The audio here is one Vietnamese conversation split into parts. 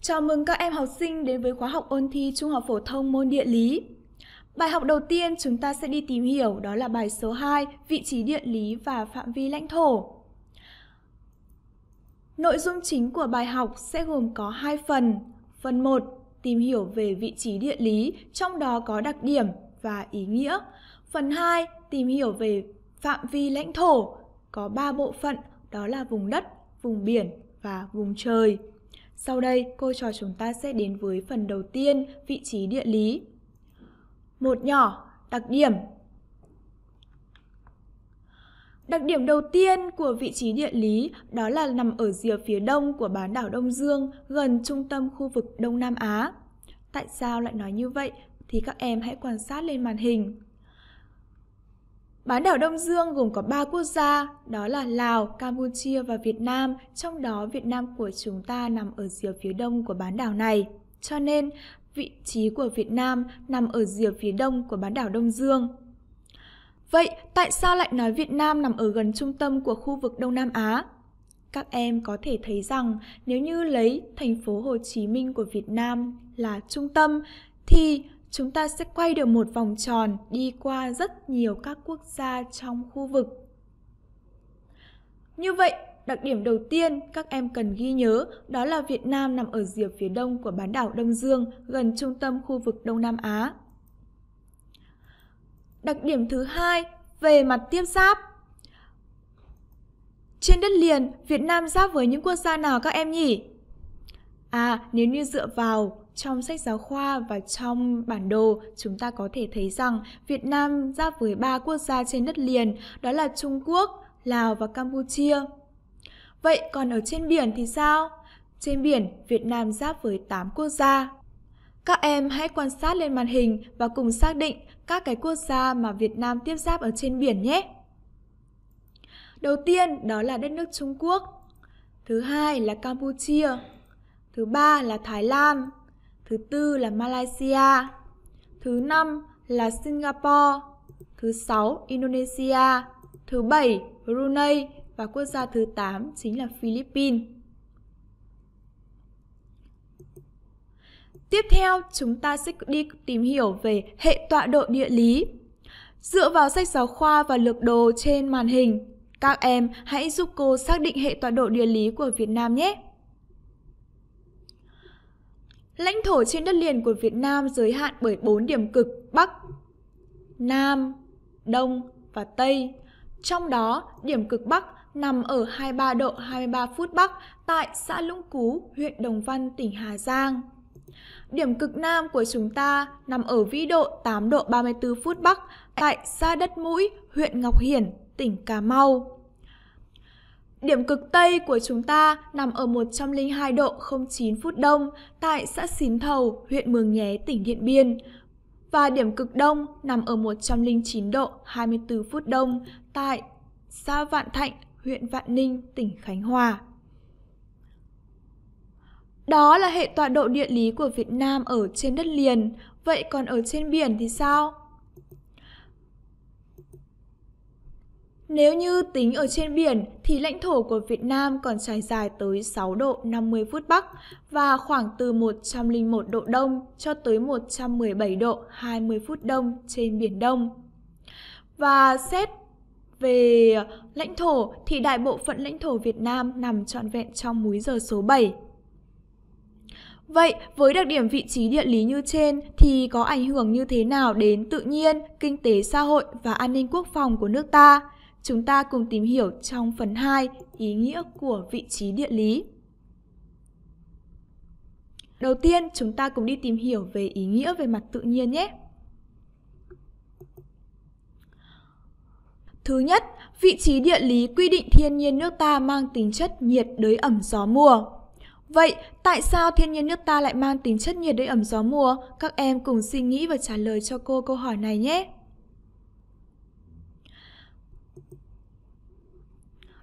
Chào mừng các em học sinh đến với khóa học ôn thi Trung học phổ thông môn địa lý. Bài học đầu tiên chúng ta sẽ đi tìm hiểu đó là bài số 2, vị trí địa lý và phạm vi lãnh thổ. Nội dung chính của bài học sẽ gồm có hai phần. Phần 1, tìm hiểu về vị trí địa lý, trong đó có đặc điểm và ý nghĩa. Phần 2, tìm hiểu về phạm vi lãnh thổ, có 3 bộ phận, đó là vùng đất, vùng biển và vùng trời. Sau đây, cô trò chúng ta sẽ đến với phần đầu tiên, vị trí địa lý. Một nhỏ, đặc điểm. Đặc điểm đầu tiên của vị trí địa lý đó là nằm ở rìa phía đông của bán đảo Đông Dương, gần trung tâm khu vực Đông Nam Á. Tại sao lại nói như vậy thì các em hãy quan sát lên màn hình. Bán đảo Đông Dương gồm có 3 quốc gia, đó là Lào, Campuchia và Việt Nam, trong đó Việt Nam của chúng ta nằm ở rìa phía đông của bán đảo này. Cho nên, vị trí của Việt Nam nằm ở rìa phía đông của bán đảo Đông Dương. Vậy, tại sao lại nói Việt Nam nằm ở gần trung tâm của khu vực Đông Nam Á? Các em có thể thấy rằng nếu như lấy thành phố Hồ Chí Minh của Việt Nam là trung tâm thì chúng ta sẽ quay được một vòng tròn đi qua rất nhiều các quốc gia trong khu vực. Như vậy, đặc điểm đầu tiên các em cần ghi nhớ đó là Việt Nam nằm ở rìa phía đông của bán đảo Đông Dương, gần trung tâm khu vực Đông Nam Á. Đặc điểm thứ hai, về mặt tiếp giáp. Trên đất liền, Việt Nam giáp với những quốc gia nào các em nhỉ? À, nếu như dựa vào trong sách giáo khoa và trong bản đồ, chúng ta có thể thấy rằng Việt Nam giáp với ba quốc gia trên đất liền, đó là Trung Quốc, Lào và Campuchia. Vậy còn ở trên biển thì sao? Trên biển, Việt Nam giáp với 8 quốc gia. Các em hãy quan sát lên màn hình và cùng xác định các cái quốc gia mà Việt Nam tiếp giáp ở trên biển nhé. Đầu tiên đó là đất nước Trung Quốc. Thứ hai là Campuchia, thứ ba là Thái Lan, thứ tư là Malaysia, thứ năm là Singapore, thứ sáu Indonesia, thứ bảy Brunei và quốc gia thứ tám chính là Philippines. Tiếp theo, chúng ta sẽ đi tìm hiểu về hệ tọa độ địa lý. Dựa vào sách giáo khoa và lược đồ trên màn hình, các em hãy giúp cô xác định hệ tọa độ địa lý của Việt Nam nhé. Lãnh thổ trên đất liền của Việt Nam giới hạn bởi 4 điểm cực Bắc, Nam, Đông và Tây. Trong đó, điểm cực Bắc nằm ở 23 độ 23 phút Bắc tại xã Lũng Cú, huyện Đồng Văn, tỉnh Hà Giang. Điểm cực Nam của chúng ta nằm ở vĩ độ 8 độ 34 phút Bắc tại xã Đất Mũi, huyện Ngọc Hiển, tỉnh Cà Mau. Điểm cực Tây của chúng ta nằm ở 102 độ 09 phút Đông tại xã Xín Thầu, huyện Mường Nhé, tỉnh Điện Biên và điểm cực Đông nằm ở 109 độ 24 phút Đông tại xã Vạn Thạnh, huyện Vạn Ninh, tỉnh Khánh Hòa. Đó là hệ tọa độ địa lý của Việt Nam ở trên đất liền, vậy còn ở trên biển thì sao? Nếu như tính ở trên biển thì lãnh thổ của Việt Nam còn trải dài tới 6 độ 50 phút Bắc và khoảng từ 101 độ Đông cho tới 117 độ 20 phút Đông trên Biển Đông. Và xét về lãnh thổ thì đại bộ phận lãnh thổ Việt Nam nằm trọn vẹn trong múi giờ số 7. Vậy, với đặc điểm vị trí địa lý như trên thì có ảnh hưởng như thế nào đến tự nhiên, kinh tế xã hội và an ninh quốc phòng của nước ta? Chúng ta cùng tìm hiểu trong phần 2 ý nghĩa của vị trí địa lý. Đầu tiên, chúng ta cùng đi tìm hiểu về ý nghĩa về mặt tự nhiên nhé. Thứ nhất, vị trí địa lý quy định thiên nhiên nước ta mang tính chất nhiệt đới ẩm gió mùa. Vậy, tại sao thiên nhiên nước ta lại mang tính chất nhiệt đới ẩm gió mùa? Các em cùng suy nghĩ và trả lời cho cô câu hỏi này nhé.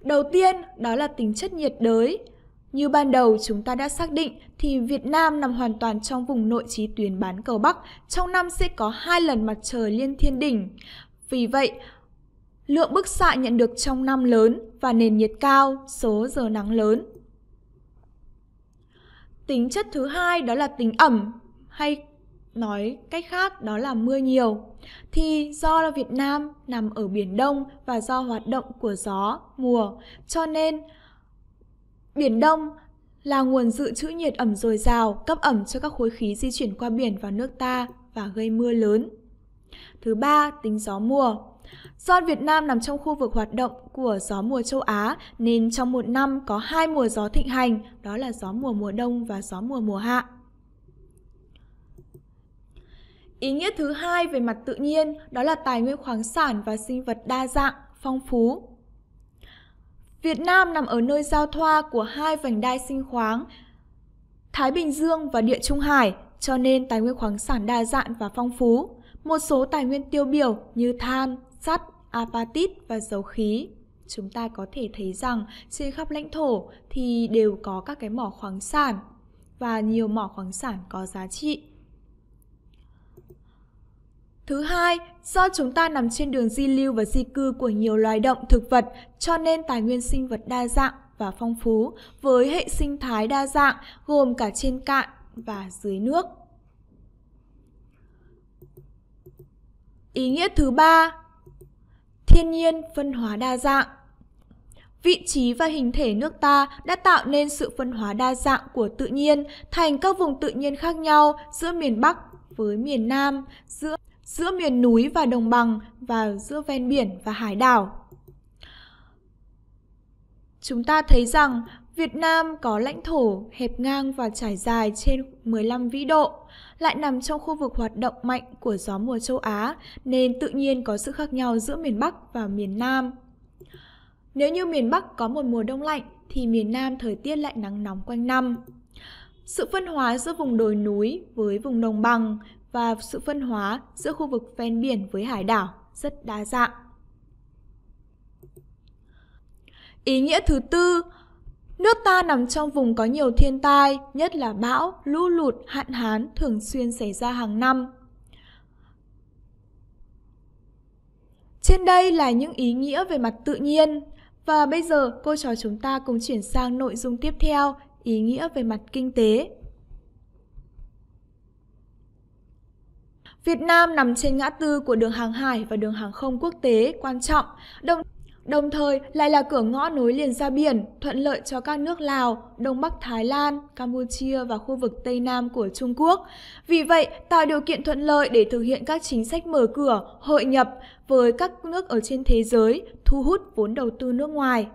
Đầu tiên, đó là tính chất nhiệt đới. Như ban đầu chúng ta đã xác định thì Việt Nam nằm hoàn toàn trong vùng nội trí tuyến bán cầu Bắc, trong năm sẽ có hai lần mặt trời liên thiên đỉnh. Vì vậy, lượng bức xạ nhận được trong năm lớn và nền nhiệt cao, số giờ nắng lớn. Tính chất thứ hai đó là tính ẩm hay nói cách khác đó là mưa nhiều thì do là Việt Nam nằm ở biển Đông và do hoạt động của gió mùa cho nên biển Đông là nguồn dự trữ nhiệt ẩm dồi dào cấp ẩm cho các khối khí di chuyển qua biển vào nước ta và gây mưa lớn. Thứ ba, tính gió mùa. Do Việt Nam nằm trong khu vực hoạt động của gió mùa châu Á nên trong một năm có hai mùa gió thịnh hành, đó là gió mùa mùa đông và gió mùa mùa hạ. Ý nghĩa thứ hai về mặt tự nhiên đó là tài nguyên khoáng sản và sinh vật đa dạng, phong phú. Việt Nam nằm ở nơi giao thoa của hai vành đai sinh khoáng Thái Bình Dương và Địa Trung Hải, cho nên tài nguyên khoáng sản đa dạng và phong phú. Một số tài nguyên tiêu biểu như than, sắt, apatit và dầu khí. Chúng ta có thể thấy rằng trên khắp lãnh thổ thì đều có các cái mỏ khoáng sản và nhiều mỏ khoáng sản có giá trị. Thứ hai, do chúng ta nằm trên đường di lưu và di cư của nhiều loài động thực vật, cho nên tài nguyên sinh vật đa dạng và phong phú với hệ sinh thái đa dạng gồm cả trên cạn và dưới nước. Ý nghĩa thứ ba, thiên nhiên phân hóa đa dạng. Vị trí và hình thể nước ta đã tạo nên sự phân hóa đa dạng của tự nhiên thành các vùng tự nhiên khác nhau giữa miền Bắc với miền Nam, giữa giữa miền núi và đồng bằng và giữa ven biển và hải đảo. Chúng ta thấy rằng Việt Nam có lãnh thổ hẹp ngang và trải dài trên 15 vĩ độ, lại nằm trong khu vực hoạt động mạnh của gió mùa châu Á nên tự nhiên có sự khác nhau giữa miền Bắc và miền Nam. Nếu như miền Bắc có một mùa đông lạnh thì miền Nam thời tiết lại nắng nóng quanh năm. Sự phân hóa giữa vùng đồi núi với vùng đồng bằng, và sự phân hóa giữa khu vực ven biển với hải đảo rất đa dạng. Ý nghĩa thứ tư, nước ta nằm trong vùng có nhiều thiên tai, nhất là bão, lũ lụt, hạn hán thường xuyên xảy ra hàng năm. Trên đây là những ý nghĩa về mặt tự nhiên. Và bây giờ cô trò chúng ta cùng chuyển sang nội dung tiếp theo, ý nghĩa về mặt kinh tế. Việt Nam nằm trên ngã tư của đường hàng hải và đường hàng không quốc tế quan trọng, đồng, đồng thời lại là cửa ngõ nối liền ra biển, thuận lợi cho các nước Lào, Đông Bắc Thái Lan, Campuchia và khu vực Tây Nam của Trung Quốc. Vì vậy, tạo điều kiện thuận lợi để thực hiện các chính sách mở cửa, hội nhập với các nước ở trên thế giới, thu hút vốn đầu tư nước ngoài.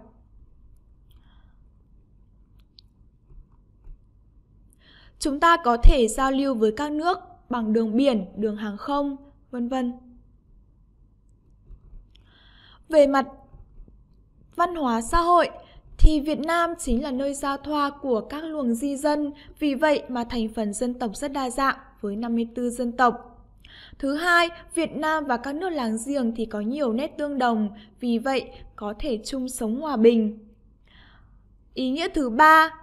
Chúng ta có thể giao lưu với các nước bằng đường biển, đường hàng không, vân vân. Về mặt văn hóa xã hội thì Việt Nam chính là nơi giao thoa của các luồng di dân, vì vậy mà thành phần dân tộc rất đa dạng với 54 dân tộc. Thứ hai, Việt Nam và các nước láng giềng thì có nhiều nét tương đồng, vì vậy có thể chung sống hòa bình. Ý nghĩa thứ ba,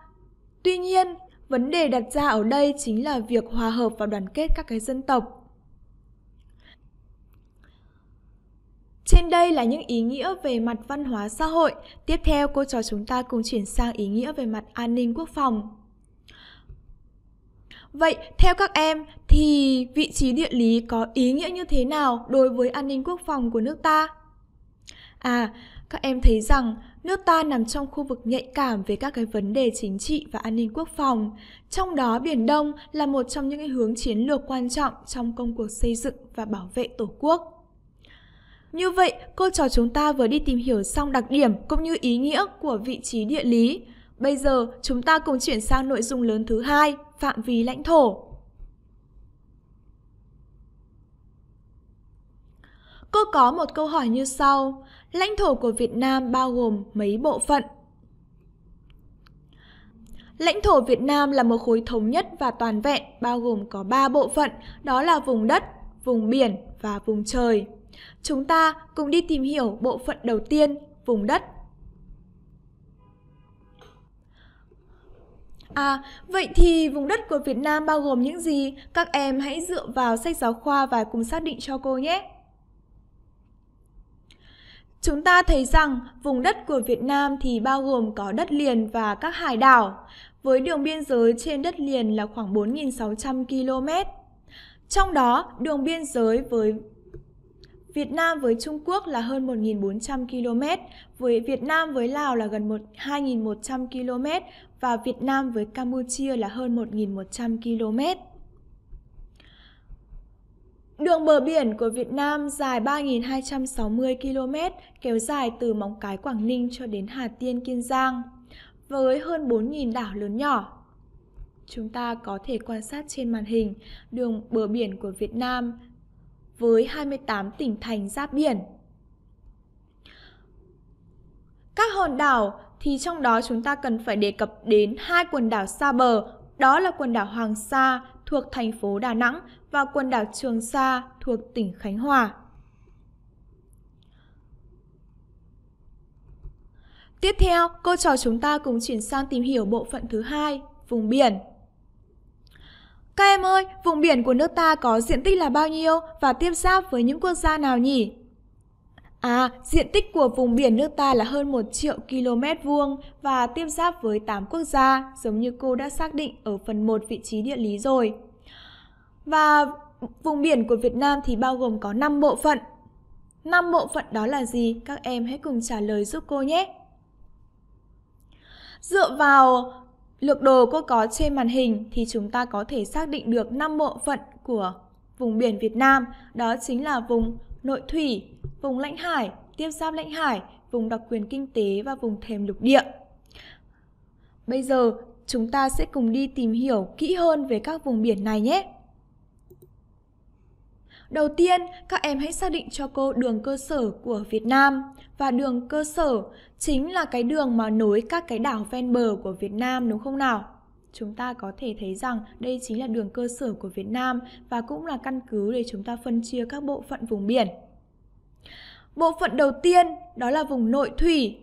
tuy nhiên Vấn đề đặt ra ở đây chính là việc hòa hợp và đoàn kết các cái dân tộc. Trên đây là những ý nghĩa về mặt văn hóa xã hội. Tiếp theo cô trò chúng ta cùng chuyển sang ý nghĩa về mặt an ninh quốc phòng. Vậy theo các em thì vị trí địa lý có ý nghĩa như thế nào đối với an ninh quốc phòng của nước ta? À, các em thấy rằng Nước ta nằm trong khu vực nhạy cảm về các cái vấn đề chính trị và an ninh quốc phòng, trong đó Biển Đông là một trong những cái hướng chiến lược quan trọng trong công cuộc xây dựng và bảo vệ Tổ quốc. Như vậy, cô trò chúng ta vừa đi tìm hiểu xong đặc điểm cũng như ý nghĩa của vị trí địa lý. Bây giờ, chúng ta cùng chuyển sang nội dung lớn thứ hai, phạm vi lãnh thổ. Cô có một câu hỏi như sau. Lãnh thổ của Việt Nam bao gồm mấy bộ phận? Lãnh thổ Việt Nam là một khối thống nhất và toàn vẹn, bao gồm có 3 bộ phận, đó là vùng đất, vùng biển và vùng trời. Chúng ta cùng đi tìm hiểu bộ phận đầu tiên, vùng đất. À, vậy thì vùng đất của Việt Nam bao gồm những gì? Các em hãy dựa vào sách giáo khoa và cùng xác định cho cô nhé. Chúng ta thấy rằng vùng đất của Việt Nam thì bao gồm có đất liền và các hải đảo, với đường biên giới trên đất liền là khoảng 4.600 km. Trong đó, đường biên giới với Việt Nam với Trung Quốc là hơn 1.400 km, với Việt Nam với Lào là gần 2.100 km và Việt Nam với Campuchia là hơn 1.100 km. Đường bờ biển của Việt Nam dài 3.260 km, kéo dài từ Móng Cái Quảng Ninh cho đến Hà Tiên Kiên Giang, với hơn 4.000 đảo lớn nhỏ. Chúng ta có thể quan sát trên màn hình đường bờ biển của Việt Nam với 28 tỉnh thành giáp biển. Các hòn đảo thì trong đó chúng ta cần phải đề cập đến hai quần đảo xa bờ, đó là quần đảo Hoàng Sa thuộc thành phố Đà Nẵng và quần đảo Trường Sa thuộc tỉnh Khánh Hòa. Tiếp theo, cô trò chúng ta cùng chuyển sang tìm hiểu bộ phận thứ hai, vùng biển. Các em ơi, vùng biển của nước ta có diện tích là bao nhiêu và tiếp giáp với những quốc gia nào nhỉ? À, diện tích của vùng biển nước ta là hơn 1 triệu km vuông và tiếp giáp với 8 quốc gia, giống như cô đã xác định ở phần 1 vị trí địa lý rồi. Và vùng biển của Việt Nam thì bao gồm có 5 bộ phận. 5 bộ phận đó là gì? Các em hãy cùng trả lời giúp cô nhé. Dựa vào lược đồ cô có trên màn hình thì chúng ta có thể xác định được 5 bộ phận của vùng biển Việt Nam. Đó chính là vùng nội thủy, vùng lãnh hải, tiếp giáp lãnh hải, vùng đặc quyền kinh tế và vùng thềm lục địa. Bây giờ, chúng ta sẽ cùng đi tìm hiểu kỹ hơn về các vùng biển này nhé. Đầu tiên, các em hãy xác định cho cô đường cơ sở của Việt Nam và đường cơ sở chính là cái đường mà nối các cái đảo ven bờ của Việt Nam đúng không nào? chúng ta có thể thấy rằng đây chính là đường cơ sở của Việt Nam và cũng là căn cứ để chúng ta phân chia các bộ phận vùng biển. Bộ phận đầu tiên đó là vùng nội thủy,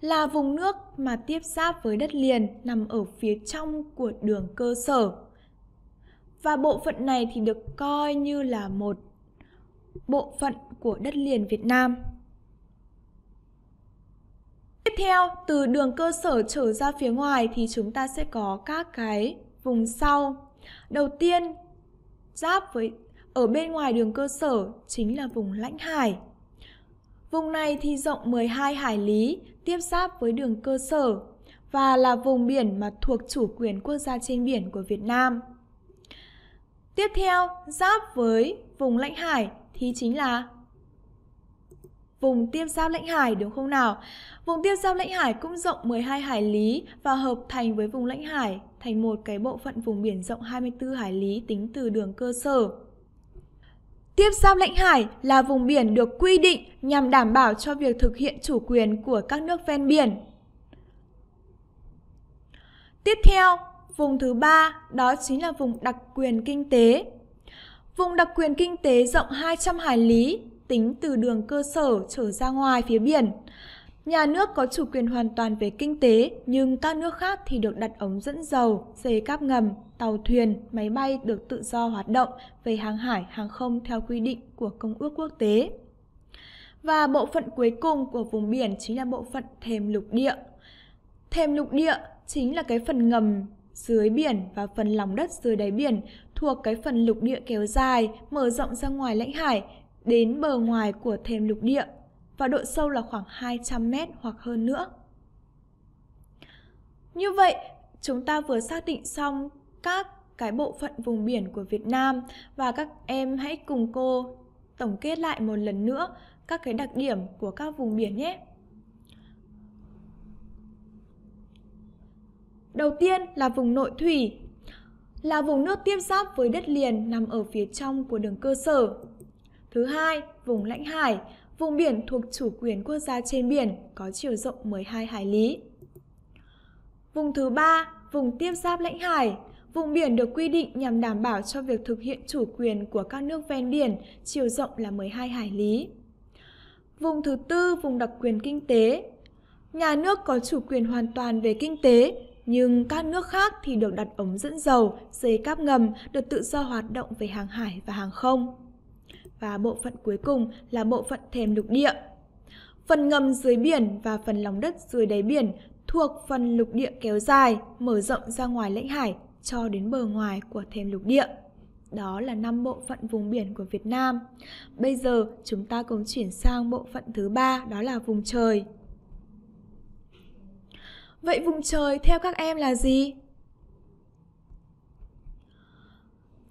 là vùng nước mà tiếp giáp với đất liền nằm ở phía trong của đường cơ sở. Và bộ phận này thì được coi như là một bộ phận của đất liền Việt Nam. Tiếp theo, từ đường cơ sở trở ra phía ngoài thì chúng ta sẽ có các cái vùng sau. Đầu tiên, giáp với ở bên ngoài đường cơ sở chính là vùng lãnh hải. Vùng này thì rộng 12 hải lý, tiếp giáp với đường cơ sở và là vùng biển mà thuộc chủ quyền quốc gia trên biển của Việt Nam. Tiếp theo, giáp với vùng lãnh hải thì chính là vùng tiếp giáp lãnh hải đúng không nào? Vùng tiếp giáp lãnh hải cũng rộng 12 hải lý và hợp thành với vùng lãnh hải thành một cái bộ phận vùng biển rộng 24 hải lý tính từ đường cơ sở. Tiếp giáp lãnh hải là vùng biển được quy định nhằm đảm bảo cho việc thực hiện chủ quyền của các nước ven biển. Tiếp theo, vùng thứ ba đó chính là vùng đặc quyền kinh tế. Vùng đặc quyền kinh tế rộng 200 hải lý tính từ đường cơ sở trở ra ngoài phía biển. Nhà nước có chủ quyền hoàn toàn về kinh tế, nhưng các nước khác thì được đặt ống dẫn dầu, dây cáp ngầm, tàu thuyền, máy bay được tự do hoạt động về hàng hải, hàng không theo quy định của Công ước Quốc tế. Và bộ phận cuối cùng của vùng biển chính là bộ phận thềm lục địa. Thềm lục địa chính là cái phần ngầm dưới biển và phần lòng đất dưới đáy biển thuộc cái phần lục địa kéo dài, mở rộng ra ngoài lãnh hải, đến bờ ngoài của thềm lục địa và độ sâu là khoảng 200 mét hoặc hơn nữa. Như vậy, chúng ta vừa xác định xong các cái bộ phận vùng biển của Việt Nam và các em hãy cùng cô tổng kết lại một lần nữa các cái đặc điểm của các vùng biển nhé. Đầu tiên là vùng nội thủy, là vùng nước tiếp giáp với đất liền nằm ở phía trong của đường cơ sở. Thứ hai, vùng lãnh hải, vùng biển thuộc chủ quyền quốc gia trên biển có chiều rộng 12 hải lý. Vùng thứ ba, vùng tiếp giáp lãnh hải, vùng biển được quy định nhằm đảm bảo cho việc thực hiện chủ quyền của các nước ven biển, chiều rộng là 12 hải lý. Vùng thứ tư, vùng đặc quyền kinh tế. Nhà nước có chủ quyền hoàn toàn về kinh tế, nhưng các nước khác thì được đặt ống dẫn dầu, dây cáp ngầm, được tự do hoạt động về hàng hải và hàng không và bộ phận cuối cùng là bộ phận thềm lục địa. Phần ngầm dưới biển và phần lòng đất dưới đáy biển thuộc phần lục địa kéo dài, mở rộng ra ngoài lãnh hải cho đến bờ ngoài của thềm lục địa. Đó là năm bộ phận vùng biển của Việt Nam. Bây giờ chúng ta cùng chuyển sang bộ phận thứ ba đó là vùng trời. Vậy vùng trời theo các em là gì?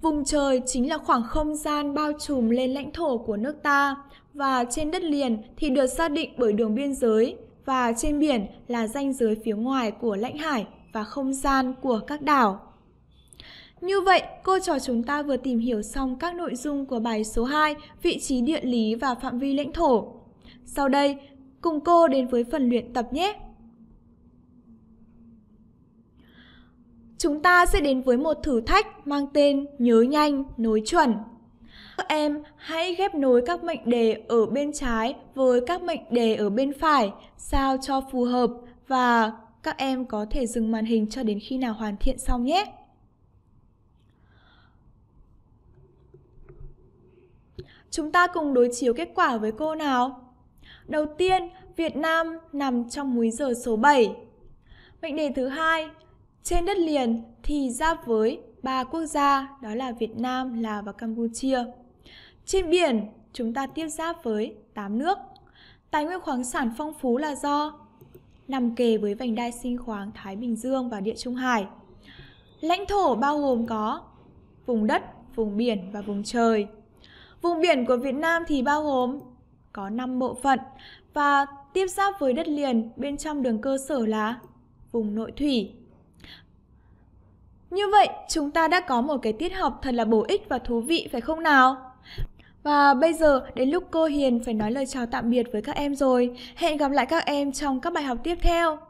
Vùng trời chính là khoảng không gian bao trùm lên lãnh thổ của nước ta và trên đất liền thì được xác định bởi đường biên giới và trên biển là ranh giới phía ngoài của lãnh hải và không gian của các đảo. Như vậy, cô trò chúng ta vừa tìm hiểu xong các nội dung của bài số 2, vị trí địa lý và phạm vi lãnh thổ. Sau đây, cùng cô đến với phần luyện tập nhé! Chúng ta sẽ đến với một thử thách mang tên nhớ nhanh, nối chuẩn. Các em hãy ghép nối các mệnh đề ở bên trái với các mệnh đề ở bên phải sao cho phù hợp và các em có thể dừng màn hình cho đến khi nào hoàn thiện xong nhé. Chúng ta cùng đối chiếu kết quả với cô nào. Đầu tiên, Việt Nam nằm trong múi giờ số 7. Mệnh đề thứ hai, trên đất liền thì giáp với ba quốc gia đó là Việt Nam, Lào và Campuchia. Trên biển, chúng ta tiếp giáp với 8 nước. Tài nguyên khoáng sản phong phú là do nằm kề với vành đai sinh khoáng Thái Bình Dương và Địa Trung Hải. Lãnh thổ bao gồm có vùng đất, vùng biển và vùng trời. Vùng biển của Việt Nam thì bao gồm có 5 bộ phận và tiếp giáp với đất liền bên trong đường cơ sở là vùng nội thủy, như vậy, chúng ta đã có một cái tiết học thật là bổ ích và thú vị phải không nào? Và bây giờ đến lúc cô Hiền phải nói lời chào tạm biệt với các em rồi. Hẹn gặp lại các em trong các bài học tiếp theo.